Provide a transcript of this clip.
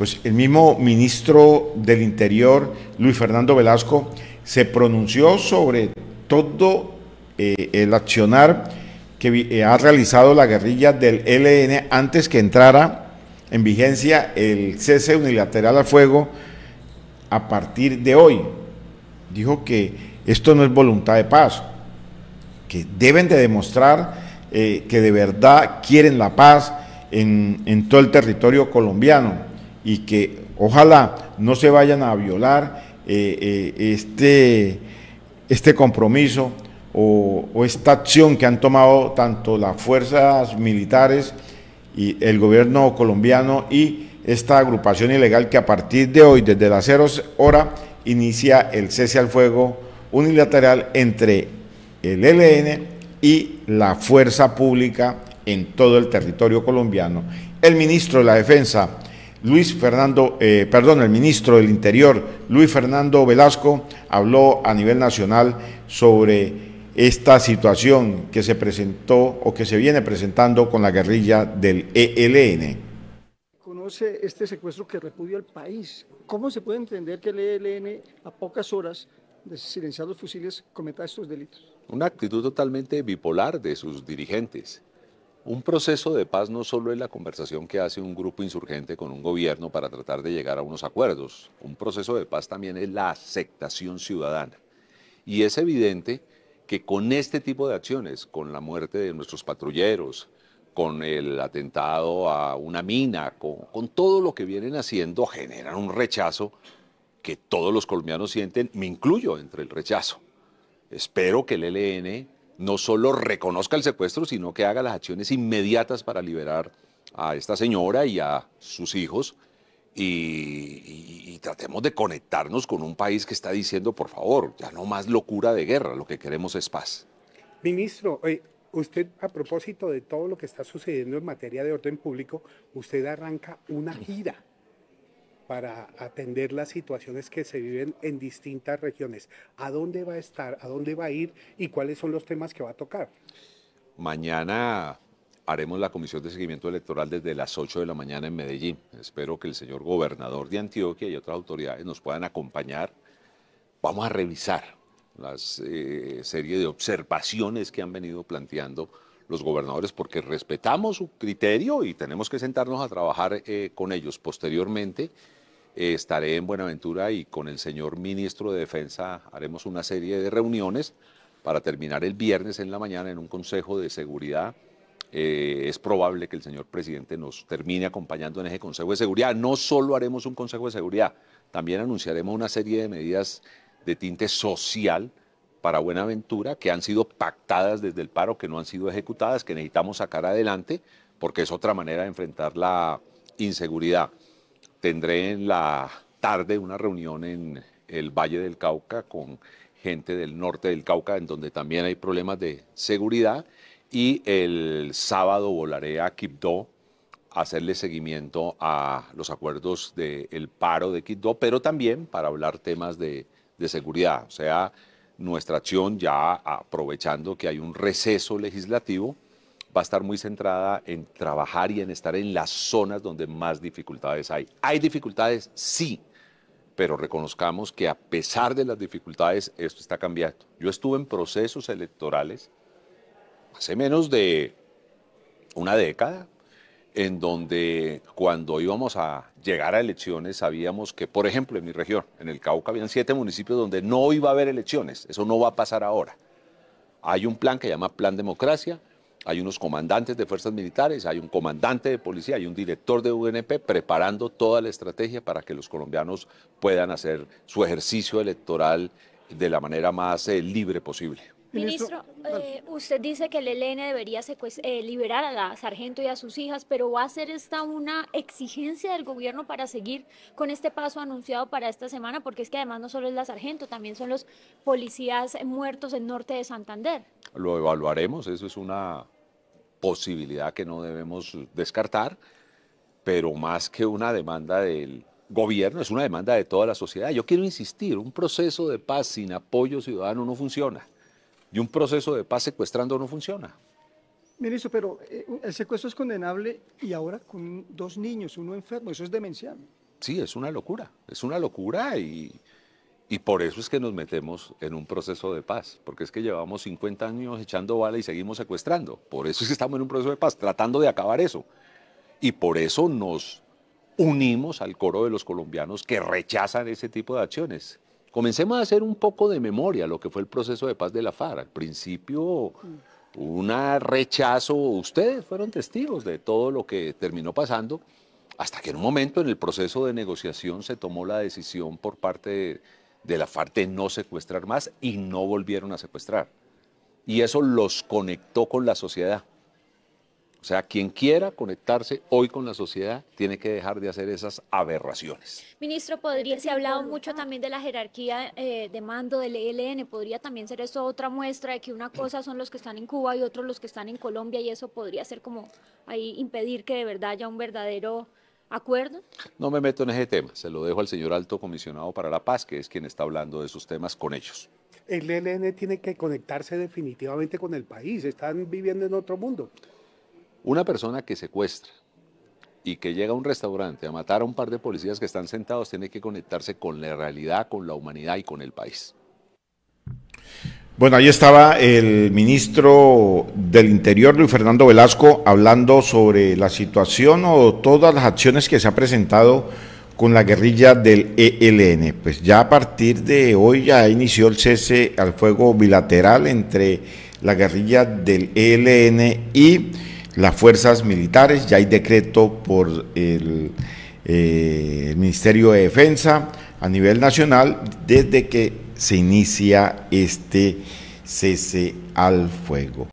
pues el mismo ministro del Interior, Luis Fernando Velasco, se pronunció sobre todo eh, el accionar que eh, ha realizado la guerrilla del LN antes que entrara en vigencia el cese unilateral al fuego a partir de hoy. Dijo que esto no es voluntad de paz, que deben de demostrar eh, que de verdad quieren la paz en todo el territorio colombiano y que ojalá no se vayan a violar eh, eh, este, este compromiso o, esta acción que han tomado tanto las fuerzas militares y el gobierno colombiano y esta agrupación ilegal que a partir de hoy, desde las cero hora, inicia el cese al fuego unilateral entre el ELN y la fuerza pública en todo el territorio colombiano. El ministro de la Defensa, Luis Fernando, eh, perdón, el ministro del Interior, Luis Fernando Velasco, habló a nivel nacional sobre esta situación que se presentó o que se viene presentando con la guerrilla del ELN. Conoce este secuestro que repudia el país. ¿Cómo se puede entender que el ELN a pocas horas de silenciar los fusiles cometa estos delitos? Una actitud totalmente bipolar de sus dirigentes un proceso de paz no solo es la conversación que hace un grupo insurgente con un gobierno para tratar de llegar a unos acuerdos, un proceso de paz también es la aceptación ciudadana. Y es evidente que con este tipo de acciones, con la muerte de nuestros patrulleros, con el atentado a una mina, con, todo lo que vienen haciendo, generan un rechazo que todos los colombianos sienten, me incluyo entre el rechazo. Espero que el ELN no solo reconozca el secuestro, sino que haga las acciones inmediatas para liberar a esta señora y a sus hijos. Y, tratemos de conectarnos con un país que está diciendo, por favor, ya no más locura de guerra, lo que queremos es paz. Ministro, eh, usted a propósito de todo lo que está sucediendo en materia de orden público, usted arranca una gira para atender las situaciones que se viven en distintas regiones. ¿A dónde va a estar? ¿A dónde va a ir? ¿Y cuáles son los temas que va a tocar? Mañana haremos la comisión de seguimiento electoral desde las 8 de la mañana en Medellín. Espero que el señor gobernador de Antioquia y otras autoridades nos puedan acompañar. Vamos a revisar la eh, serie de observaciones que han venido planteando los gobernadores porque respetamos su criterio y tenemos que sentarnos a trabajar eh, con ellos posteriormente. Eh, estaré en Buenaventura y con el señor ministro de Defensa haremos una serie de reuniones para terminar el viernes en la mañana en un consejo de seguridad. Eh, es probable que el señor presidente nos termine acompañando en ese consejo de seguridad. No solo haremos un consejo de seguridad, también anunciaremos una serie de medidas de tinte social para Buenaventura que han sido pactadas desde el paro, que no han sido ejecutadas, que necesitamos sacar adelante porque es otra manera de enfrentar la inseguridad. Tendré en la tarde una reunión en el Valle del Cauca con gente del norte del Cauca, en donde también hay problemas de seguridad. Y el sábado volaré a Quibdó a hacerle seguimiento a los acuerdos del paro de Quibdó, pero también para hablar temas de, de seguridad. O sea, nuestra acción ya aprovechando que hay un receso legislativo va a estar muy centrada en trabajar y en estar en las zonas donde más dificultades hay. ¿Hay dificultades? Sí, pero reconozcamos que a pesar de las dificultades, esto está cambiando. Yo estuve en procesos electorales hace menos de una década, en donde cuando íbamos a llegar a elecciones sabíamos que, por ejemplo, en mi región, en el Cauca, habían siete municipios donde no iba a haber elecciones. Eso no va a pasar ahora. Hay un plan que se llama Plan Democracia, hay unos comandantes de fuerzas militares, hay un comandante de policía, hay un director de UNP preparando toda la estrategia para que los colombianos puedan hacer su ejercicio electoral de la manera más eh, libre posible. Ministro, eh, usted dice que el ELN debería eh, liberar a la sargento y a sus hijas, pero ¿va a ser esta una exigencia del gobierno para seguir con este paso anunciado para esta semana? Porque es que además no solo es la sargento, también son los policías muertos en norte de Santander. Lo evaluaremos, eso es una posibilidad que no debemos descartar, pero más que una demanda del gobierno, es una demanda de toda la sociedad. Yo quiero insistir, un proceso de paz sin apoyo ciudadano no funciona y un proceso de paz secuestrando no funciona. Ministro, pero eh, el secuestro es condenable y ahora con dos niños, uno enfermo, eso es demencial. Sí, es una locura, es una locura y, y por eso es que nos metemos en un proceso de paz, porque es que llevamos 50 años echando bala y seguimos secuestrando, por eso es que estamos en un proceso de paz, tratando de acabar eso. Y por eso nos unimos al coro de los colombianos que rechazan ese tipo de acciones. Comencemos a hacer un poco de memoria lo que fue el proceso de paz de la FARC. Al principio, un rechazo, ustedes fueron testigos de todo lo que terminó pasando, hasta que en un momento en el proceso de negociación se tomó la decisión por parte de, de la FARC de no secuestrar más y no volvieron a secuestrar. Y eso los conectó con la sociedad. O sea, quien quiera conectarse hoy con la sociedad tiene que dejar de hacer esas aberraciones. Ministro, podría, se ha hablado mucho también de la jerarquía eh, de mando del ELN, podría también ser eso otra muestra de que una cosa son los que están en Cuba y otros los que están en Colombia y eso podría ser como ahí impedir que de verdad haya un verdadero acuerdo. No me meto en ese tema, se lo dejo al señor alto comisionado para la paz, que es quien está hablando de esos temas con ellos el ELN tiene que conectarse definitivamente con el país, están viviendo en otro mundo. Una persona que secuestra y que llega a un restaurante a matar a un par de policías que están sentados tiene que conectarse con la realidad, con la humanidad y con el país. Bueno, ahí estaba el ministro del Interior, Luis Fernando Velasco, hablando sobre la situación o todas las acciones que se ha presentado con la guerrilla del ELN. Pues ya a partir de hoy ya inició el cese al fuego bilateral entre la guerrilla del ELN y las fuerzas militares, ya hay decreto por eh, el, Ministerio de Defensa a nivel nacional desde que se inicia este cese al fuego.